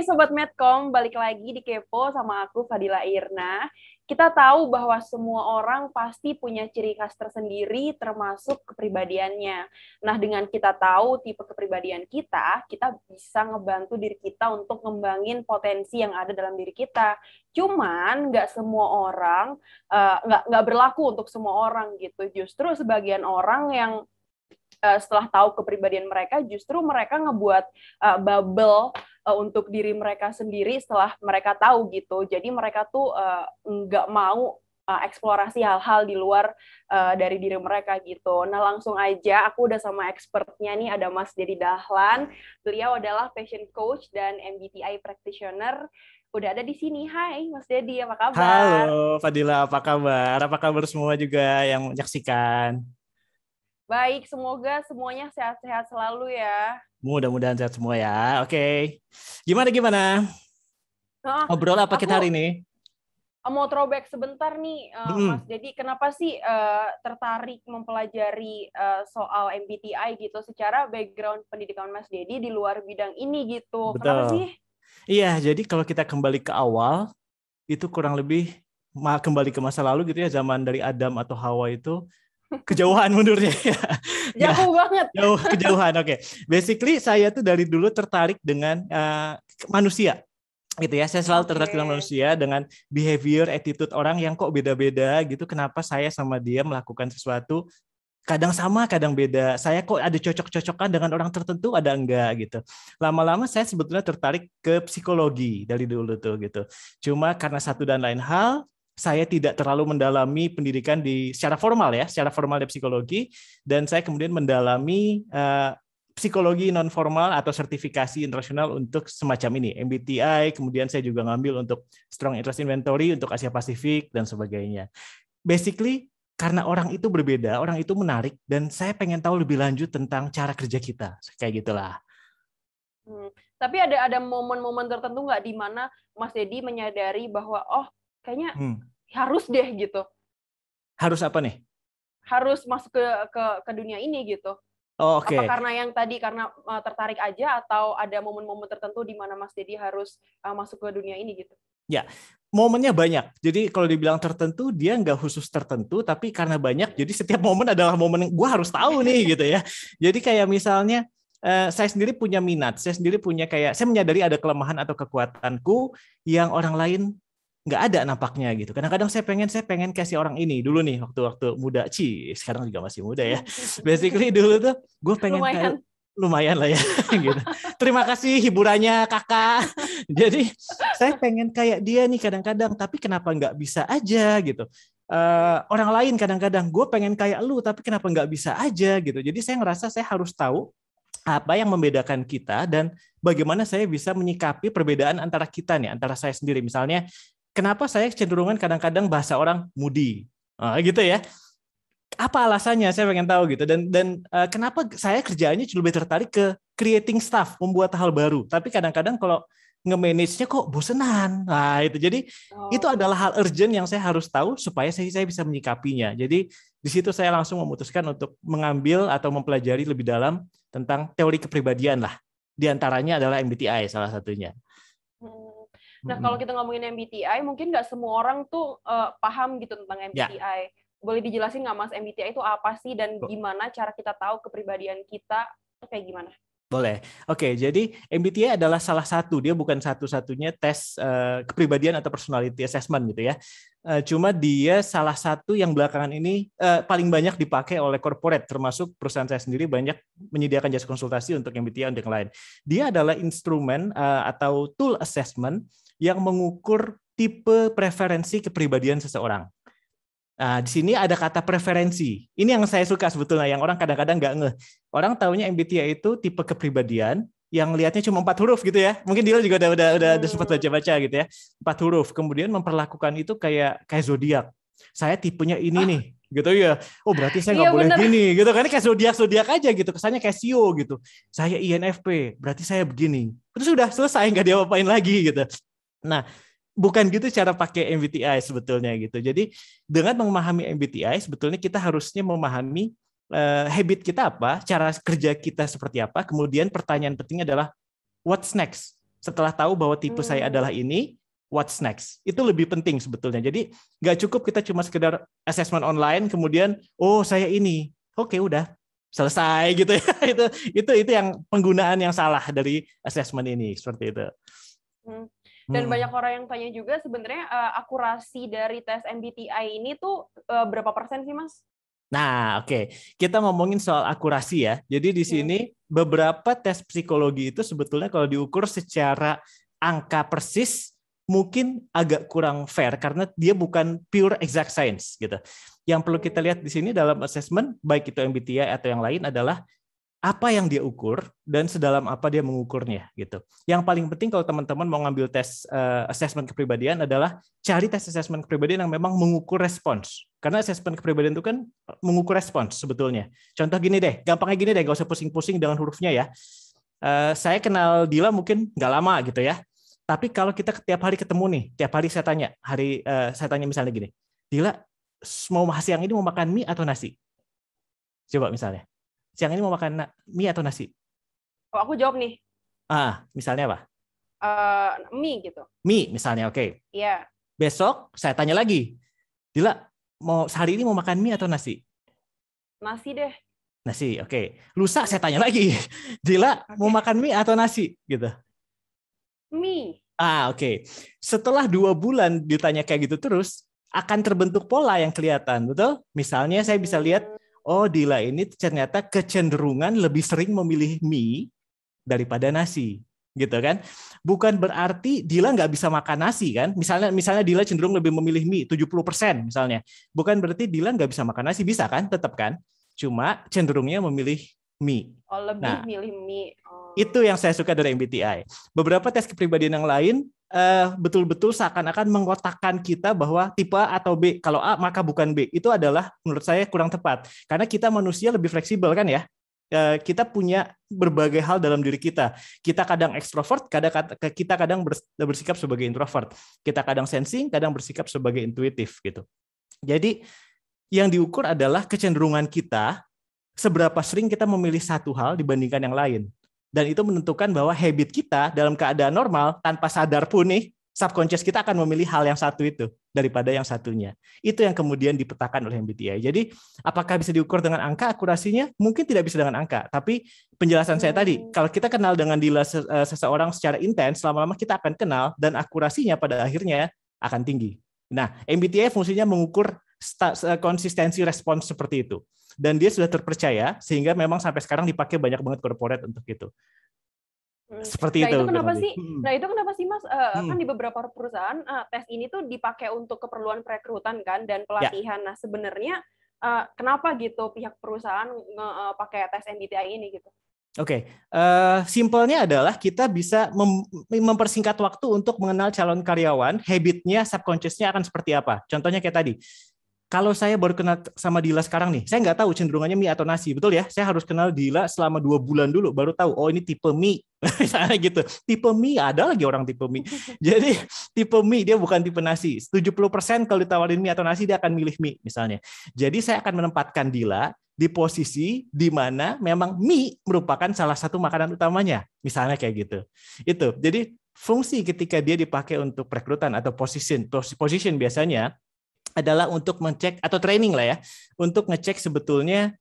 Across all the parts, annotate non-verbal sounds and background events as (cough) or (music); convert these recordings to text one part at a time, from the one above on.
Hai Sobat Medcom, balik lagi di Kepo sama aku Fadila Irna. Kita tahu bahwa semua orang pasti punya ciri khas tersendiri termasuk kepribadiannya. Nah dengan kita tahu tipe kepribadian kita, kita bisa ngebantu diri kita untuk ngembangin potensi yang ada dalam diri kita. Cuman nggak semua orang, eh, nggak uh, berlaku untuk semua orang gitu. Justru sebagian orang yang uh, setelah tahu kepribadian mereka, justru mereka ngebuat uh, bubble uh, untuk diri mereka sendiri setelah mereka tahu gitu. Jadi mereka tuh uh, nggak mau uh, eksplorasi hal-hal di luar uh, dari diri mereka gitu. Nah langsung aja aku udah sama expertnya nih ada Mas Jadi Dahlan. Beliau adalah fashion coach dan MBTI practitioner. Udah ada di sini. Hai Mas Dedi, apa kabar? Halo Fadila, apa kabar? Apa kabar semua juga yang menyaksikan? Baik, semoga semuanya sehat-sehat selalu ya. Mudah-mudahan sehat semua ya. Oke. Okay. Gimana gimana? Nah, Obrol apa aku, kita hari ini? Mau throwback sebentar nih, uh, hmm. Mas. Jadi kenapa sih uh, tertarik mempelajari uh, soal MBTI gitu secara background pendidikan Mas Dedi di luar bidang ini gitu? Betul. Kenapa sih? Iya, jadi kalau kita kembali ke awal itu kurang lebih kembali ke masa lalu gitu ya zaman dari Adam atau Hawa itu kejauhan mundurnya (laughs) ya. Jauh banget. Jauh kejauhan. Oke. Okay. Basically saya tuh dari dulu tertarik dengan uh, manusia gitu ya. Saya selalu tertarik dengan manusia dengan behavior, attitude orang yang kok beda-beda gitu. Kenapa saya sama dia melakukan sesuatu kadang sama, kadang beda. Saya kok ada cocok-cocokan dengan orang tertentu, ada enggak gitu. Lama-lama saya sebetulnya tertarik ke psikologi dari dulu tuh gitu. Cuma karena satu dan lain hal, saya tidak terlalu mendalami pendidikan di secara formal ya, secara formal di psikologi dan saya kemudian mendalami uh, psikologi non formal atau sertifikasi internasional untuk semacam ini MBTI, kemudian saya juga ngambil untuk strong interest inventory untuk Asia Pasifik dan sebagainya. Basically karena orang itu berbeda, orang itu menarik dan saya pengen tahu lebih lanjut tentang cara kerja kita. Kayak gitulah. Hmm. Tapi ada ada momen-momen tertentu nggak di mana Mas Dedi menyadari bahwa oh kayaknya hmm harus deh gitu. Harus apa nih? Harus masuk ke ke, ke dunia ini gitu. Oh, Oke. Okay. Apa karena yang tadi karena uh, tertarik aja atau ada momen-momen tertentu di mana Mas Dedi harus uh, masuk ke dunia ini gitu? Ya, momennya banyak. Jadi kalau dibilang tertentu, dia nggak khusus tertentu, tapi karena banyak, jadi setiap momen adalah momen gue harus tahu nih (laughs) gitu ya. Jadi kayak misalnya Uh, saya sendiri punya minat, saya sendiri punya kayak saya menyadari ada kelemahan atau kekuatanku yang orang lain nggak ada nampaknya gitu. Kadang-kadang saya pengen saya pengen kasih orang ini dulu nih waktu-waktu muda ci sekarang juga masih muda ya. (laughs) Basically dulu tuh gue pengen lumayan. Kayak, lumayan lah ya (laughs) gitu. Terima kasih hiburannya kakak. (laughs) Jadi saya pengen kayak dia nih kadang-kadang tapi kenapa nggak bisa aja gitu. Uh, orang lain kadang-kadang gue pengen kayak lu tapi kenapa nggak bisa aja gitu. Jadi saya ngerasa saya harus tahu apa yang membedakan kita dan bagaimana saya bisa menyikapi perbedaan antara kita nih antara saya sendiri misalnya kenapa saya cenderungan kadang-kadang bahasa orang moody nah, gitu ya apa alasannya saya pengen tahu gitu dan dan uh, kenapa saya kerjaannya lebih tertarik ke creating stuff membuat hal baru tapi kadang-kadang kalau nge-manage-nya kok bosenan nah itu jadi oh. itu adalah hal urgent yang saya harus tahu supaya saya, saya bisa menyikapinya jadi di situ saya langsung memutuskan untuk mengambil atau mempelajari lebih dalam tentang teori kepribadian lah di antaranya adalah MBTI salah satunya hmm. Nah, kalau kita ngomongin MBTI, mungkin nggak semua orang tuh uh, paham gitu tentang MBTI. Ya. Boleh dijelasin nggak, Mas, MBTI itu apa sih dan gimana cara kita tahu kepribadian kita kayak gimana? Boleh. Oke, jadi MBTI adalah salah satu, dia bukan satu-satunya tes uh, kepribadian atau personality assessment gitu ya. Uh, cuma dia salah satu yang belakangan ini uh, paling banyak dipakai oleh corporate, termasuk perusahaan saya sendiri banyak menyediakan jasa konsultasi untuk MBTI dan yang lain. Dia adalah instrumen uh, atau tool assessment yang mengukur tipe preferensi kepribadian seseorang. Nah, di sini ada kata preferensi. Ini yang saya suka sebetulnya, yang orang kadang-kadang nggak ngeh. Orang tahunya MBTI itu tipe kepribadian, yang lihatnya cuma empat huruf gitu ya. Mungkin dia juga udah udah udah, udah sempat hmm. baca-baca gitu ya. Empat huruf. Kemudian memperlakukan itu kayak kayak zodiak. Saya tipenya ini ah. nih gitu ya. Oh berarti saya nggak iya, boleh bener. gini gitu kan kayak zodiak zodiak aja gitu. Kesannya kayak sio gitu. Saya INFP berarti saya begini. Terus sudah selesai nggak diapa-apain lagi gitu. Nah, bukan gitu cara pakai MBTI sebetulnya gitu. Jadi dengan memahami MBTI sebetulnya kita harusnya memahami uh, habit kita apa, cara kerja kita seperti apa. Kemudian pertanyaan pentingnya adalah what's next. Setelah tahu bahwa tipe hmm. saya adalah ini, what's next. Itu lebih penting sebetulnya. Jadi nggak cukup kita cuma sekedar assessment online kemudian oh saya ini. Oke, okay, udah selesai (laughs) gitu ya. itu itu itu yang penggunaan yang salah dari assessment ini seperti itu. Hmm. Dan hmm. banyak orang yang tanya juga sebenarnya uh, akurasi dari tes MBTI ini tuh uh, berapa persen sih, Mas? Nah, oke. Okay. Kita ngomongin soal akurasi ya. Jadi di iya. sini beberapa tes psikologi itu sebetulnya kalau diukur secara angka persis mungkin agak kurang fair karena dia bukan pure exact science gitu. Yang perlu kita hmm. lihat di sini dalam assessment baik itu MBTI atau yang lain adalah apa yang dia ukur dan sedalam apa dia mengukurnya gitu. Yang paling penting kalau teman-teman mau ngambil tes uh, assessment kepribadian adalah cari tes assessment kepribadian yang memang mengukur respons. Karena assessment kepribadian itu kan eh, mengukur respons sebetulnya. Contoh gini deh, gampangnya gini deh, gak usah pusing-pusing dengan hurufnya ya. Uh, saya kenal Dila mungkin nggak lama gitu ya. Tapi kalau kita tiap hari ketemu nih, tiap hari saya tanya, hari uh, saya tanya misalnya gini, Dila mau siang ini mau makan mie atau nasi? Coba misalnya siang ini mau makan mie atau nasi? Oh, aku jawab nih. Ah, misalnya apa? Uh, mie gitu. Mie misalnya, oke. Okay. Iya. Besok saya tanya lagi. Dila, mau hari ini mau makan mie atau nasi? Nasi deh. Nasi, oke. Okay. Lusa saya tanya lagi. (laughs) Dila, okay. mau makan mie atau nasi? Gitu. Mie. Ah, oke. Okay. Setelah dua bulan ditanya kayak gitu terus, akan terbentuk pola yang kelihatan, betul? Misalnya saya bisa lihat hmm oh Dila ini ternyata kecenderungan lebih sering memilih mie daripada nasi gitu kan bukan berarti Dila nggak bisa makan nasi kan misalnya misalnya Dila cenderung lebih memilih mie 70% misalnya bukan berarti Dila nggak bisa makan nasi bisa kan tetap kan cuma cenderungnya memilih mie oh lebih nah, milih mie oh. itu yang saya suka dari MBTI beberapa tes kepribadian yang lain betul eh, betul-betul seakan-akan mengotakkan kita bahwa tipe A atau B. Kalau A maka bukan B. Itu adalah menurut saya kurang tepat. Karena kita manusia lebih fleksibel kan ya. Uh, kita punya berbagai hal dalam diri kita. Kita kadang ekstrovert, kadang kita kadang bersikap sebagai introvert. Kita kadang sensing, kadang bersikap sebagai intuitif gitu. Jadi yang diukur adalah kecenderungan kita seberapa sering kita memilih satu hal dibandingkan yang lain dan itu menentukan bahwa habit kita dalam keadaan normal tanpa sadar pun nih subconscious kita akan memilih hal yang satu itu daripada yang satunya. Itu yang kemudian dipetakan oleh MBTI. Jadi apakah bisa diukur dengan angka akurasinya? Mungkin tidak bisa dengan angka, tapi penjelasan saya tadi, hmm. kalau kita kenal dengan dealer eh, seseorang secara intens, lama-lama kita akan kenal dan akurasinya pada akhirnya akan tinggi. Nah, MBTI fungsinya mengukur eh, konsistensi respons seperti itu dan dia sudah terpercaya sehingga memang sampai sekarang dipakai banyak banget corporate untuk itu hmm. seperti nah, itu. itu kenapa sih? Hmm. Nah itu kenapa sih mas? Uh, hmm. Kan di beberapa perusahaan uh, tes ini tuh dipakai untuk keperluan perekrutan kan dan ya. pelatihan. Ya. Nah sebenarnya uh, kenapa gitu pihak perusahaan nge uh, pakai tes MBTI ini gitu? Oke, okay. uh, simpelnya adalah kita bisa mem mempersingkat waktu untuk mengenal calon karyawan, habitnya, subconsciousnya akan seperti apa. Contohnya kayak tadi, kalau saya baru kenal sama Dila sekarang nih, saya nggak tahu cenderungannya mie atau nasi, betul ya? Saya harus kenal Dila selama dua bulan dulu, baru tahu, oh ini tipe mie, (laughs) misalnya gitu. Tipe mie, ada lagi orang tipe mie. (laughs) Jadi tipe mie, dia bukan tipe nasi. 70% kalau ditawarin mie atau nasi, dia akan milih mie misalnya. Jadi saya akan menempatkan Dila di posisi di mana memang mie merupakan salah satu makanan utamanya. Misalnya kayak gitu. Itu. Jadi fungsi ketika dia dipakai untuk perekrutan atau position, position biasanya adalah untuk mengecek atau training lah ya untuk ngecek sebetulnya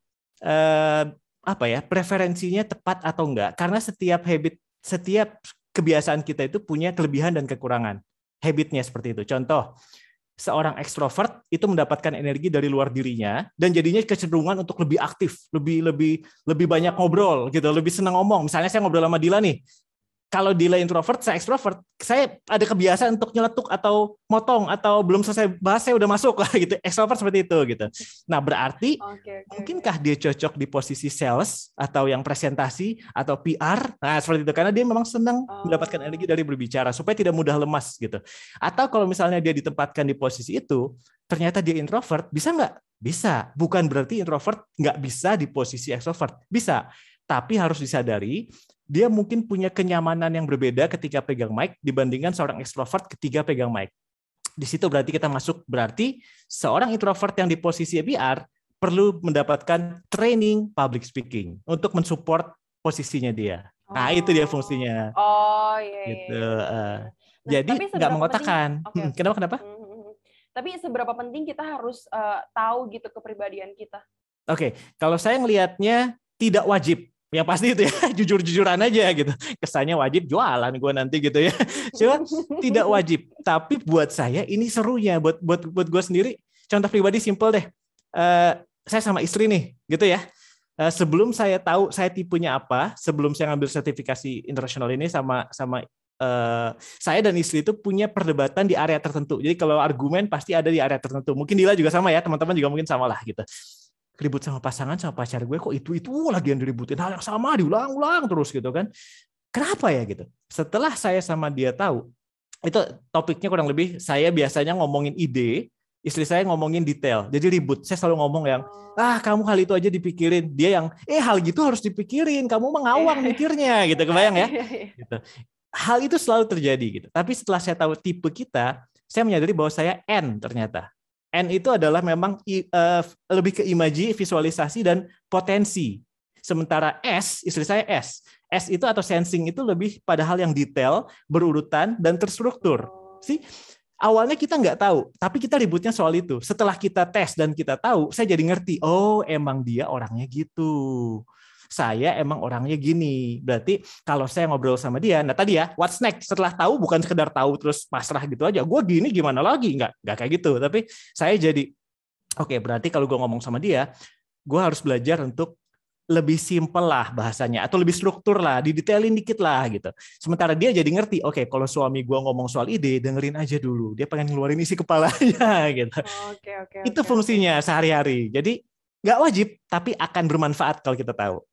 eh, apa ya preferensinya tepat atau enggak karena setiap habit setiap kebiasaan kita itu punya kelebihan dan kekurangan habitnya seperti itu contoh seorang ekstrovert itu mendapatkan energi dari luar dirinya dan jadinya kecenderungan untuk lebih aktif, lebih lebih lebih banyak ngobrol gitu, lebih senang ngomong. Misalnya saya ngobrol sama Dila nih, kalau Dila introvert, saya extrovert, saya ada kebiasaan untuk nyeletuk atau motong atau belum selesai bahas saya udah masuk lah (laughs) gitu. Extrovert seperti itu gitu. Nah, berarti okay, okay, mungkinkah okay. dia cocok di posisi sales atau yang presentasi atau PR? Nah, seperti itu karena dia memang senang oh. mendapatkan energi dari berbicara supaya tidak mudah lemas gitu. Atau kalau misalnya dia ditempatkan di posisi itu, ternyata dia introvert, bisa nggak? Bisa. Bukan berarti introvert nggak bisa di posisi extrovert. Bisa tapi harus disadari dia mungkin punya kenyamanan yang berbeda ketika pegang mic dibandingkan seorang extrovert ketika pegang mic. Di situ berarti kita masuk berarti seorang introvert yang di posisi PR perlu mendapatkan training public speaking untuk mensupport posisinya dia. Oh. Nah, itu dia fungsinya. Oh, iya. iya. Gitu. Iya, iya, eh. iya. Nah, Jadi nggak mengotakkan. okay. hmm, kenapa kenapa? Hmm, Tapi seberapa penting kita harus uh, tahu gitu kepribadian kita? Oke, okay. kalau saya melihatnya tidak wajib yang pasti itu ya (laughs) jujur-jujuran aja gitu kesannya wajib jualan gue nanti gitu ya cuma tidak wajib tapi buat saya ini serunya buat buat buat gue sendiri contoh pribadi simple deh uh, saya sama istri nih gitu ya uh, sebelum saya tahu saya tipenya apa sebelum saya ngambil sertifikasi internasional ini sama sama Uh, saya dan istri itu punya perdebatan di area tertentu. Jadi kalau argumen pasti ada di area tertentu. Mungkin Dila juga sama ya, teman-teman juga mungkin sama lah gitu ribut sama pasangan sama pacar gue kok itu itu uh, lagi yang diributin hal yang sama diulang-ulang terus gitu kan kenapa ya gitu setelah saya sama dia tahu itu topiknya kurang lebih saya biasanya ngomongin ide istri saya ngomongin detail jadi ribut saya selalu ngomong yang ah kamu hal itu aja dipikirin dia yang eh hal gitu harus dipikirin kamu mengawang iya. mikirnya gitu kebayang ya (laughs) iya, iya. gitu. hal itu selalu terjadi gitu tapi setelah saya tahu tipe kita saya menyadari bahwa saya N ternyata N itu adalah memang uh, lebih ke imaji, visualisasi dan potensi. Sementara S, istri saya S, S itu atau sensing itu lebih pada hal yang detail, berurutan dan terstruktur. Sih, awalnya kita nggak tahu, tapi kita ributnya soal itu. Setelah kita tes dan kita tahu, saya jadi ngerti. Oh, emang dia orangnya gitu saya emang orangnya gini. Berarti kalau saya ngobrol sama dia, nah tadi ya, what's next? Setelah tahu bukan sekedar tahu terus pasrah gitu aja. Gue gini gimana lagi? Nggak, nggak kayak gitu. Tapi saya jadi, oke okay, berarti kalau gue ngomong sama dia, gue harus belajar untuk lebih simpel lah bahasanya atau lebih struktur lah, didetailin dikit lah gitu. Sementara dia jadi ngerti, oke okay, kalau suami gue ngomong soal ide, dengerin aja dulu. Dia pengen ngeluarin isi kepalanya (laughs) gitu. Oh, okay, okay, Itu okay, fungsinya okay. sehari-hari. Jadi nggak wajib, tapi akan bermanfaat kalau kita tahu.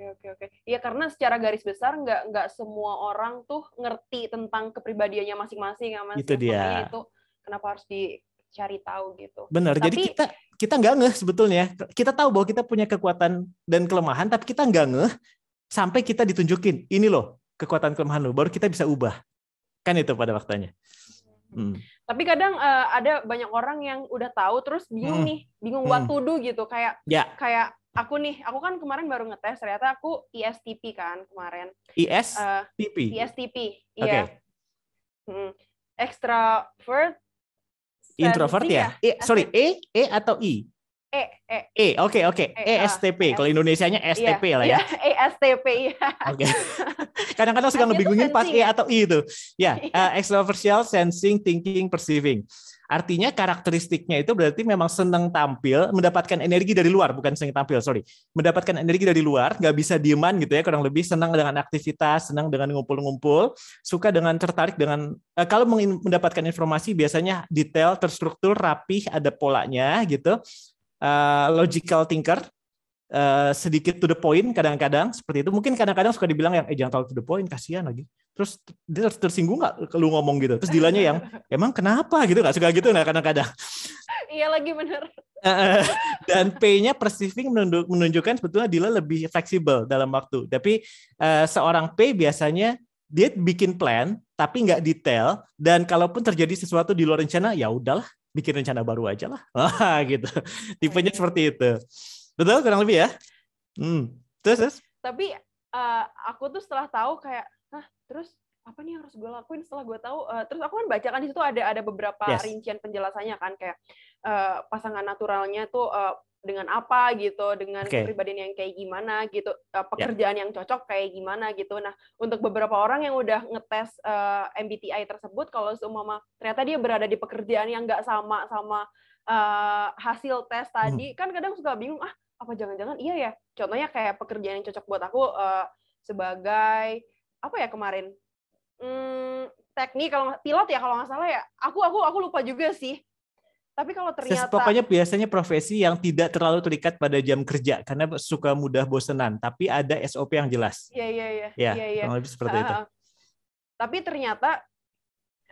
Oke oke oke. Iya karena secara garis besar nggak nggak semua orang tuh ngerti tentang kepribadiannya masing-masing ya mas. Itu dia. itu kenapa harus dicari tahu gitu. Benar. Tapi, jadi kita kita nggak ngeh sebetulnya. Kita tahu bahwa kita punya kekuatan dan kelemahan, tapi kita nggak ngeh sampai kita ditunjukin. Ini loh kekuatan kelemahan lo. Baru kita bisa ubah. Kan itu pada waktunya. Hmm. hmm. Tapi kadang uh, ada banyak orang yang udah tahu terus bingung hmm. nih, bingung hmm. tuduh do gitu. Kayak ya. kayak aku nih, aku kan kemarin baru ngetes ternyata aku ISTP e kan kemarin. ISTP. E uh, eh, ISTP. E iya. Okay. Hmm. Extrovert. Introvert ya? ya? E, sorry, E, E atau I? E, E. E, oke okay, oke. ESTP E, uh, Kalau Indonesianya STP iya, lah ya. Iya, (laughs) ESTP Iya. Oke. Okay. Kadang-kadang suka ngebingungin pas ya? E atau I itu. Ya, yeah. Iya. uh, extroversial, sensing, thinking, perceiving. Artinya karakteristiknya itu berarti memang senang tampil, mendapatkan energi dari luar, bukan senang tampil, sorry. Mendapatkan energi dari luar, nggak bisa dieman gitu ya, kurang lebih senang dengan aktivitas, senang dengan ngumpul-ngumpul, suka dengan tertarik dengan, eh, kalau mendapatkan informasi biasanya detail, terstruktur, rapih, ada polanya gitu. Uh, logical thinker, Uh, sedikit to the point kadang-kadang seperti itu mungkin kadang-kadang suka dibilang yang eh jangan terlalu to the point kasihan lagi terus dia tersinggung nggak lu ngomong gitu terus dilanya yang emang kenapa gitu nggak suka gitu gak kadang-kadang iya lagi bener dan P-nya perceiving menunjukkan sebetulnya Dila lebih fleksibel dalam waktu tapi uh, seorang P biasanya dia bikin plan tapi nggak detail dan kalaupun terjadi sesuatu di luar rencana ya udahlah bikin rencana baru aja lah (laughs) gitu tipenya seperti itu Betul kurang lebih ya. Hmm. Terus terus. Tapi uh, aku tuh setelah tahu kayak, "Hah, terus apa nih yang harus gue lakuin setelah gue tahu uh, terus aku kan baca kan di situ ada ada beberapa yes. rincian penjelasannya kan kayak uh, pasangan naturalnya tuh uh, dengan apa gitu dengan okay. kepribadian yang kayak gimana gitu uh, pekerjaan yeah. yang cocok kayak gimana gitu nah untuk beberapa orang yang udah ngetes uh, MBTI tersebut kalau seumpama ternyata dia berada di pekerjaan yang nggak sama sama uh, hasil tes hmm. tadi hmm. kan kadang suka bingung ah apa jangan-jangan iya ya contohnya kayak pekerjaan yang cocok buat aku uh, sebagai apa ya kemarin hmm, teknik kalau pilot ya kalau nggak salah ya aku aku aku lupa juga sih tapi kalau ternyata pokoknya biasanya profesi yang tidak terlalu terikat pada jam kerja karena suka mudah bosenan tapi ada SOP yang jelas iya iya iya ya, iya ya, ya, seperti uh, itu tapi ternyata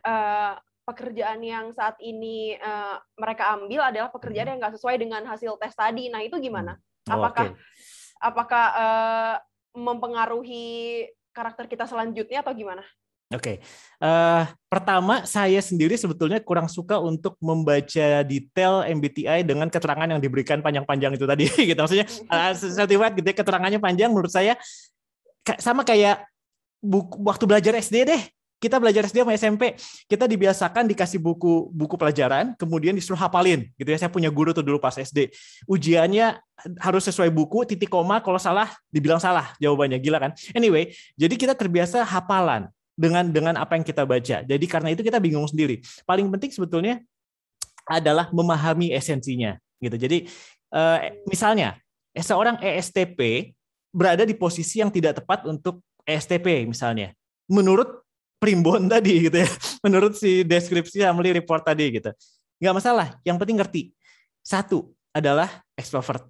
uh, pekerjaan yang saat ini uh, mereka ambil adalah pekerjaan hmm. yang nggak sesuai dengan hasil tes tadi. Nah itu gimana? Hmm. Oh, apakah oh, okay. apakah uh, mempengaruhi karakter kita selanjutnya atau gimana? Oke, okay. uh, eh, pertama saya sendiri sebetulnya kurang suka untuk membaca detail MBTI dengan keterangan yang diberikan panjang-panjang itu tadi, (laughs) gitu. Maksudnya, uh, gitu, keterangannya panjang. Menurut saya sama kayak buku, waktu belajar SD deh, kita belajar SD sama SMP, kita dibiasakan dikasih buku buku pelajaran, kemudian disuruh hafalin gitu ya. Saya punya guru tuh dulu pas SD. Ujiannya harus sesuai buku, titik koma kalau salah dibilang salah jawabannya. Gila kan? Anyway, jadi kita terbiasa hafalan dengan dengan apa yang kita baca. Jadi karena itu kita bingung sendiri. Paling penting sebetulnya adalah memahami esensinya gitu. Jadi eh, misalnya seorang ESTP berada di posisi yang tidak tepat untuk ESTP misalnya. Menurut primbon (laughs) tadi gitu ya. Menurut si deskripsi Amli report tadi gitu. Nggak masalah, yang penting ngerti. Satu adalah extrovert.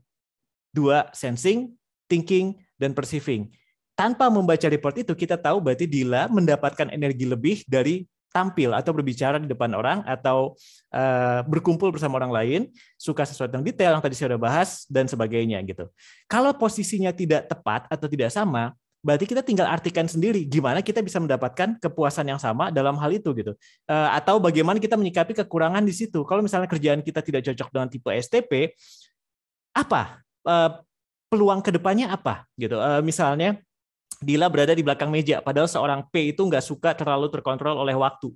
Dua, sensing, thinking, dan perceiving. Tanpa membaca report itu, kita tahu berarti Dila mendapatkan energi lebih dari tampil atau berbicara di depan orang atau uh, berkumpul bersama orang lain, suka sesuatu yang detail yang tadi saya sudah bahas dan sebagainya gitu. Kalau posisinya tidak tepat atau tidak sama, berarti kita tinggal artikan sendiri gimana kita bisa mendapatkan kepuasan yang sama dalam hal itu gitu uh, atau bagaimana kita menyikapi kekurangan di situ kalau misalnya kerjaan kita tidak cocok dengan tipe STP apa uh, peluang kedepannya apa gitu uh, misalnya Dila berada di belakang meja padahal seorang P itu nggak suka terlalu terkontrol oleh waktu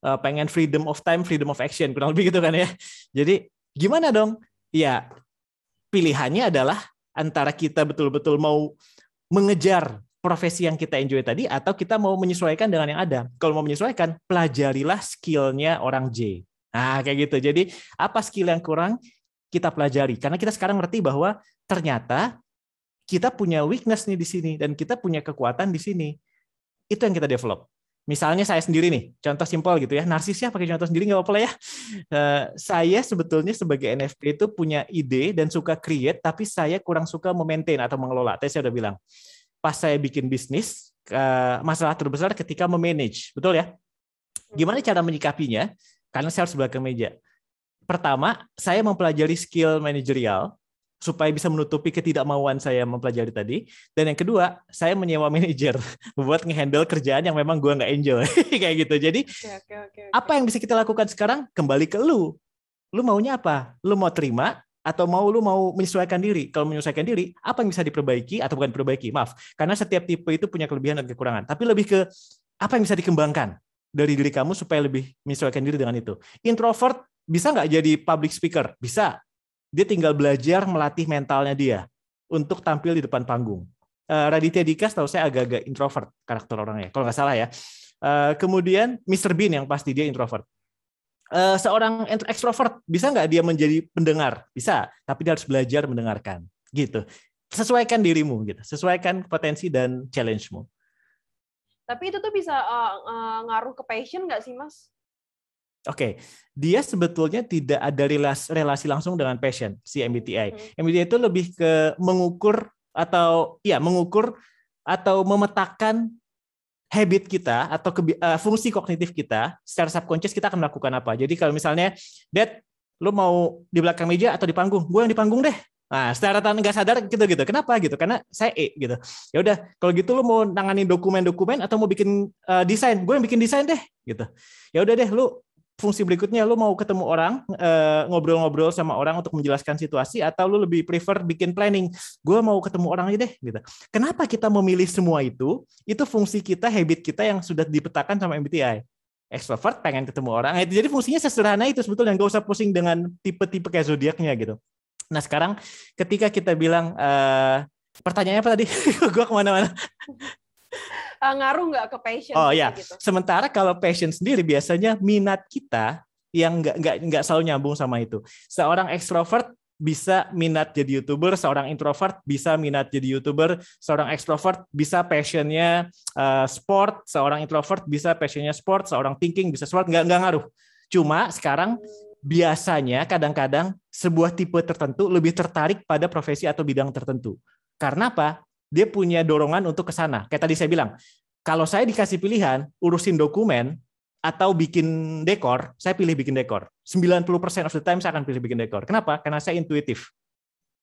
uh, pengen freedom of time freedom of action kurang lebih gitu kan ya jadi gimana dong ya pilihannya adalah antara kita betul-betul mau mengejar profesi yang kita enjoy tadi atau kita mau menyesuaikan dengan yang ada. Kalau mau menyesuaikan, pelajarilah skillnya orang J. Nah, kayak gitu. Jadi, apa skill yang kurang kita pelajari? Karena kita sekarang ngerti bahwa ternyata kita punya weakness nih di sini dan kita punya kekuatan di sini. Itu yang kita develop. Misalnya saya sendiri nih, contoh simpel gitu ya, Narsis ya, pakai contoh sendiri nggak apa-apa ya. Eh, saya sebetulnya sebagai NFP itu punya ide dan suka create, tapi saya kurang suka memaintain atau mengelola. Tadi saya udah bilang pas saya bikin bisnis eh, masalah terbesar ketika memanage betul ya gimana cara menyikapinya karena saya harus belakang meja pertama saya mempelajari skill manajerial supaya bisa menutupi ketidakmauan saya mempelajari tadi dan yang kedua saya menyewa manajer (laughs) buat ngehandle kerjaan yang memang gue nggak enjoy (laughs) kayak gitu jadi okay, okay, okay, okay. apa yang bisa kita lakukan sekarang kembali ke lu lu maunya apa lu mau terima atau mau lu mau menyesuaikan diri kalau menyesuaikan diri apa yang bisa diperbaiki atau bukan diperbaiki maaf karena setiap tipe itu punya kelebihan dan kekurangan tapi lebih ke apa yang bisa dikembangkan dari diri kamu supaya lebih menyesuaikan diri dengan itu introvert bisa nggak jadi public speaker bisa dia tinggal belajar melatih mentalnya dia untuk tampil di depan panggung uh, Raditya Dika setahu saya agak-agak introvert karakter orangnya kalau nggak salah ya uh, kemudian Mr Bean yang pasti dia introvert uh, seorang ekstrovert bisa nggak dia menjadi pendengar? Bisa, tapi dia harus belajar mendengarkan. Gitu. Sesuaikan dirimu gitu. Sesuaikan potensi dan challenge-mu. Tapi itu tuh bisa uh, uh, ngaruh ke passion nggak sih, Mas? Oke, okay. dia sebetulnya tidak ada relasi, langsung dengan passion si MBTI. MBTI hmm. itu lebih ke mengukur atau ya mengukur atau memetakan habit kita atau ke, uh, eh, fungsi kognitif kita secara subconscious kita akan melakukan apa. Jadi kalau misalnya, Dad, lo mau di belakang meja atau di panggung? Gue yang di panggung deh. Nah, secara tanpa nggak sadar gitu gitu. Kenapa gitu? Karena saya E gitu. Ya udah, kalau gitu lo mau nanganin dokumen-dokumen atau mau bikin uh, desain? Gue yang bikin desain deh gitu. Ya udah deh, lu fungsi berikutnya lu mau ketemu orang eh, ngobrol-ngobrol sama orang untuk menjelaskan situasi atau lu lebih prefer bikin planning gue mau ketemu orang aja deh gitu kenapa kita memilih semua itu itu fungsi kita habit kita yang sudah dipetakan sama MBTI extrovert pengen ketemu orang itu eh, jadi fungsinya sesederhana itu sebetulnya nggak usah pusing dengan tipe-tipe kayak zodiaknya gitu nah sekarang ketika kita bilang eh, pertanyaannya apa tadi (laughs) gue kemana-mana Eh, ngaruh nggak ke passion? Oh ya. Gitu. Sementara kalau passion sendiri biasanya minat kita yang nggak nggak nggak selalu nyambung sama itu. Seorang ekstrovert bisa minat jadi youtuber, seorang introvert bisa minat jadi youtuber, seorang ekstrovert bisa passionnya uh, sport, seorang introvert bisa passionnya sport, seorang thinking bisa sport, nggak nggak ngaruh. Cuma sekarang biasanya kadang-kadang sebuah tipe tertentu lebih tertarik pada profesi atau bidang tertentu. Karena apa? dia punya dorongan untuk ke sana. Kayak tadi saya bilang, kalau saya dikasih pilihan urusin dokumen atau bikin dekor, saya pilih bikin dekor. 90% of the time saya akan pilih bikin dekor. Kenapa? Karena saya intuitif.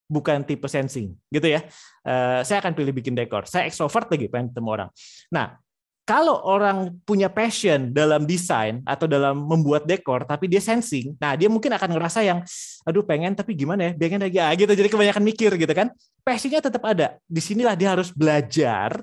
Bukan tipe sensing, gitu ya. Eh, saya akan pilih bikin dekor. Saya extrovert lagi, pengen ketemu orang. Nah, kalau orang punya passion dalam desain atau dalam membuat dekor tapi dia sensing nah dia mungkin akan ngerasa yang aduh pengen tapi gimana ya pengen lagi ah, gitu jadi kebanyakan mikir gitu kan passionnya tetap ada disinilah dia harus belajar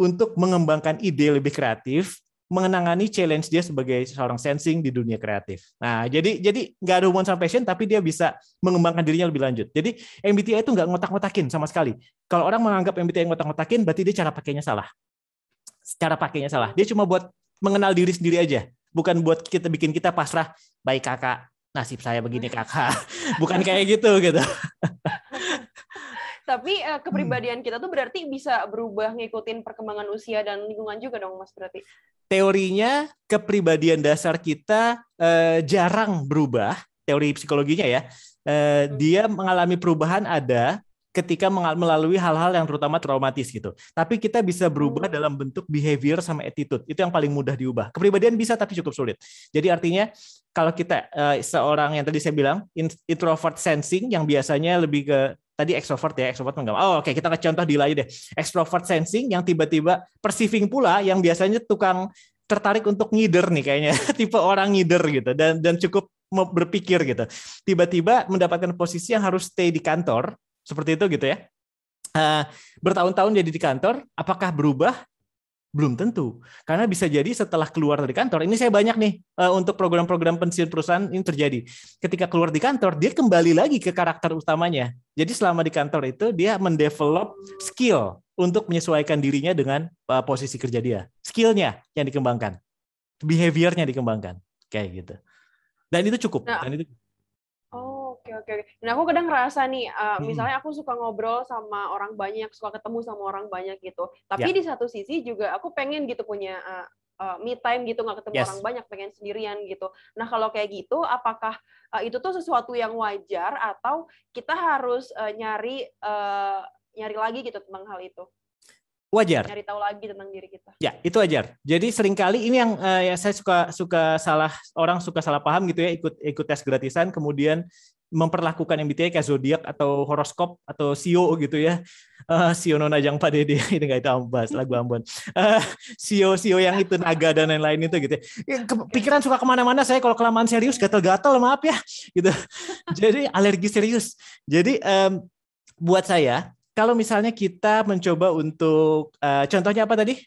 untuk mengembangkan ide lebih kreatif mengenangani challenge dia sebagai seorang sensing di dunia kreatif nah jadi jadi nggak ada hubungan sama passion tapi dia bisa mengembangkan dirinya lebih lanjut jadi MBTI itu nggak ngotak-ngotakin sama sekali kalau orang menganggap MBTI ngotak-ngotakin berarti dia cara pakainya salah cara pakainya salah. Dia cuma buat mengenal diri sendiri aja, bukan buat kita bikin kita pasrah. Baik kakak, nasib saya begini (laughs) kakak, (laughs) bukan kayak gitu gitu. Tapi eh, kepribadian hmm. kita tuh berarti bisa berubah ngikutin perkembangan usia dan lingkungan juga dong Mas berarti. Teorinya kepribadian dasar kita uh, jarang berubah, teori psikologinya ya. Eh, hmm. dia mengalami perubahan ada, ketika melalui hal-hal yang terutama traumatis gitu. Tapi kita bisa berubah hmm. dalam bentuk behavior sama attitude. Itu yang paling mudah diubah. Kepribadian bisa tapi cukup sulit. Jadi artinya kalau kita eh, seorang yang tadi saya bilang introvert sensing yang biasanya lebih ke tadi extrovert ya, extrovert enggak. Oh, oke, okay, kita ke contoh di lain deh. Extrovert sensing yang tiba-tiba perceiving pula yang biasanya tukang tertarik untuk ngider nih kayaknya (laughs) tipe orang ngider gitu dan dan cukup berpikir gitu tiba-tiba mendapatkan posisi yang harus stay di kantor seperti itu gitu ya. Uh, bertahun-tahun jadi di kantor, apakah berubah? Belum tentu. Karena bisa jadi setelah keluar dari kantor, ini saya banyak nih uh, untuk program-program pensiun perusahaan ini terjadi. Ketika keluar di kantor, dia kembali lagi ke karakter utamanya. Jadi selama di kantor itu dia mendevelop skill untuk menyesuaikan dirinya dengan uh, posisi kerja dia. Skillnya yang dikembangkan. Behaviornya dikembangkan. Kayak gitu. Dan itu cukup. Nah, Dan itu cukup Oke oke. oke. Nah aku kadang ngerasa nih, uh, hmm. misalnya aku suka ngobrol sama orang banyak, suka ketemu sama orang banyak gitu. Tapi yeah. di satu sisi juga aku pengen gitu punya uh, uh, me time gitu, nggak ketemu yes. orang banyak, pengen sendirian gitu. Nah kalau kayak gitu, apakah uh, itu tuh sesuatu yang wajar atau kita harus uh, nyari uh, nyari lagi gitu tentang hal itu? wajar. Cari tahu lagi tentang diri kita. Ya, itu wajar. Jadi seringkali ini yang uh, ya saya suka suka salah orang suka salah paham gitu ya ikut ikut tes gratisan kemudian memperlakukan MBTI kayak zodiak atau horoskop atau sio gitu ya. Uh, sio nona pada dia (laughs) ini enggak itu ambas lagu Ambon. Uh, sio sio yang itu naga dan lain-lain itu gitu. Ya, ya pikiran suka kemana-mana saya kalau kelamaan serius gatel-gatel maaf ya gitu. (laughs) Jadi alergi serius. Jadi um, buat saya kalau misalnya kita mencoba untuk uh, contohnya apa tadi?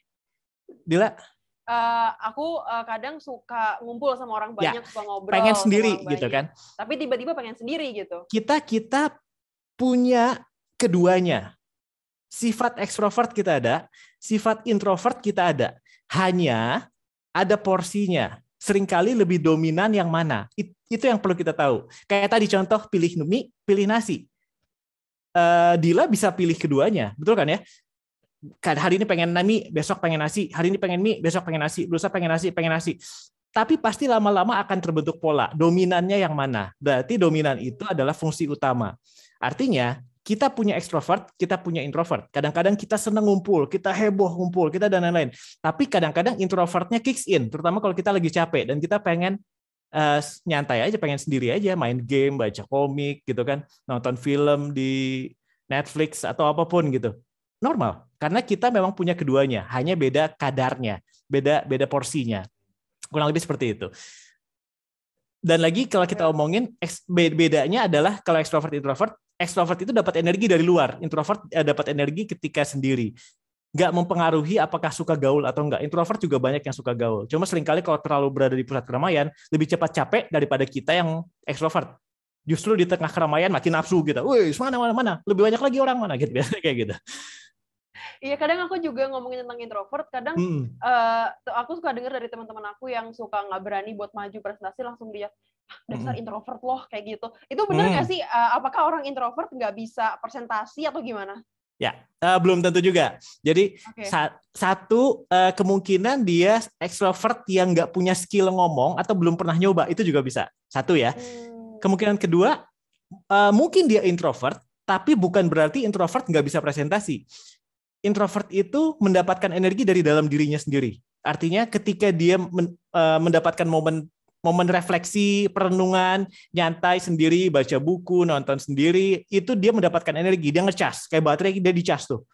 Dila? uh, aku uh, kadang suka ngumpul sama orang ya, banyak, ya, suka ngobrol. Pengen sendiri gitu kan. Tapi tiba-tiba pengen sendiri gitu. Kita kita punya keduanya. Sifat ekstrovert kita ada, sifat introvert kita ada. Hanya ada porsinya. Seringkali lebih dominan yang mana? It, itu yang perlu kita tahu. Kayak tadi contoh pilih mie, pilih nasi. Uh, Dila bisa pilih keduanya, betul kan ya? hari ini pengen nami, besok pengen nasi, hari ini pengen mie, besok pengen nasi, lusa pengen nasi, pengen nasi. Tapi pasti lama-lama akan terbentuk pola. Dominannya yang mana? Berarti dominan itu adalah fungsi utama. Artinya, kita punya ekstrovert, kita punya introvert. Kadang-kadang kita senang ngumpul, kita heboh ngumpul, kita dan lain-lain. Tapi kadang-kadang introvertnya kicks in, terutama kalau kita lagi capek dan kita pengen uh, nyantai aja, pengen sendiri aja, main game, baca komik gitu kan, nonton film di Netflix atau apapun gitu normal karena kita memang punya keduanya, hanya beda kadarnya, beda beda porsinya. Kurang lebih seperti itu. Dan lagi kalau kita omongin bedanya adalah kalau ekstrovert introvert, ekstrovert itu dapat energi dari luar, introvert eh, dapat energi ketika sendiri nggak mempengaruhi apakah suka gaul atau enggak. Introvert juga banyak yang suka gaul. Cuma seringkali kalau terlalu berada di pusat keramaian, lebih cepat capek daripada kita yang ekstrovert justru di tengah keramaian makin nafsu gitu. Wih, mana mana mana, lebih banyak lagi orang mana gitu biasanya kayak gitu. Iya, kadang aku juga ngomongin tentang introvert. Kadang hmm. uh, aku suka dengar dari teman-teman aku yang suka nggak berani buat maju presentasi langsung dia ah, dasar hmm. introvert loh kayak gitu. Itu benar hmm. nggak hmm. sih? Uh, apakah orang introvert nggak bisa presentasi atau gimana? Ya, uh, belum tentu juga. Jadi okay. sa satu uh, kemungkinan dia ekstrovert yang nggak punya skill ngomong atau belum pernah nyoba itu juga bisa. Satu ya. Hmm. Kemungkinan kedua, uh, mungkin dia introvert, tapi bukan berarti introvert nggak bisa presentasi. Introvert itu mendapatkan energi dari dalam dirinya sendiri. Artinya ketika dia men, uh, mendapatkan momen momen refleksi, perenungan, nyantai sendiri, baca buku, nonton sendiri, itu dia mendapatkan energi, dia ngecas, kayak baterai dia dicas tuh.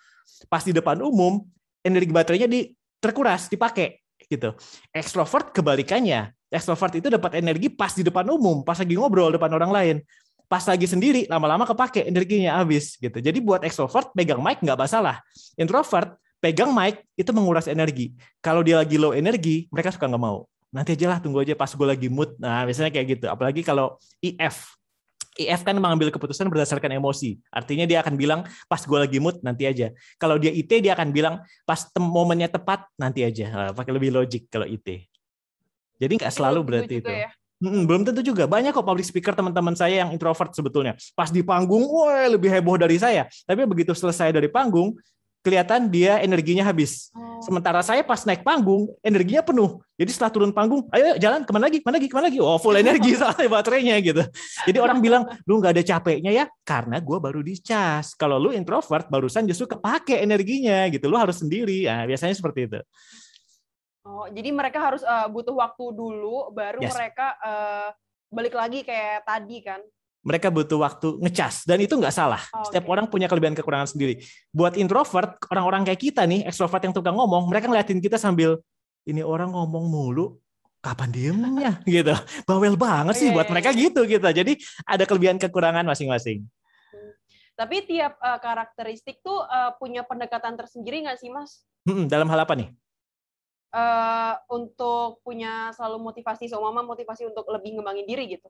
Pas di depan umum, energi baterainya di terkuras, dipakai gitu. Extrovert kebalikannya, Extrovert itu dapat energi pas di depan umum, pas lagi ngobrol depan orang lain. Pas lagi sendiri, lama-lama kepake energinya habis gitu. Jadi buat extrovert, pegang mic nggak masalah. Introvert, pegang mic itu menguras energi. Kalau dia lagi low energi, mereka suka nggak mau. Nanti aja lah, tunggu aja pas gue lagi mood. Nah, biasanya kayak gitu. Apalagi kalau IF, e IF e kan mengambil keputusan berdasarkan emosi. Artinya dia akan bilang pas gue lagi mood nanti aja. Kalau dia IT dia akan bilang pas momennya tepat nanti aja. Nah, pakai lebih logik kalau IT. Jadi nggak selalu berarti itu. Ya? Hmm, belum tentu juga. Banyak kok public speaker teman-teman saya yang introvert sebetulnya. Pas di panggung, wah lebih heboh dari saya. Tapi begitu selesai dari panggung, kelihatan dia energinya habis. Oh. Sementara saya pas naik panggung, energinya penuh. Jadi setelah turun panggung, ayo jalan kemana lagi, kemana lagi, kemana lagi. Oh full (laughs) energi soalnya baterainya gitu. Jadi orang bilang, lu nggak ada capeknya ya, karena gue baru di cas. Kalau lu introvert, barusan justru kepake energinya gitu. Lu harus sendiri. Nah, biasanya seperti itu. Oh, jadi mereka harus uh, butuh waktu dulu, baru yes. mereka uh, balik lagi kayak tadi kan? Mereka butuh waktu ngecas dan itu nggak salah. Oh, Setiap okay. orang punya kelebihan kekurangan sendiri. Buat introvert, orang-orang kayak kita nih, extrovert yang tukang ngomong, mereka ngeliatin kita sambil ini orang ngomong mulu, kapan diemnya (laughs) gitu. Bawel banget sih yeah, buat yeah, mereka iya. gitu gitu. Jadi ada kelebihan kekurangan masing-masing. Hmm. Tapi tiap uh, karakteristik tuh uh, punya pendekatan tersendiri nggak sih, Mas? Hmm, dalam hal apa nih? uh, untuk punya selalu motivasi seumama motivasi untuk lebih ngembangin diri gitu.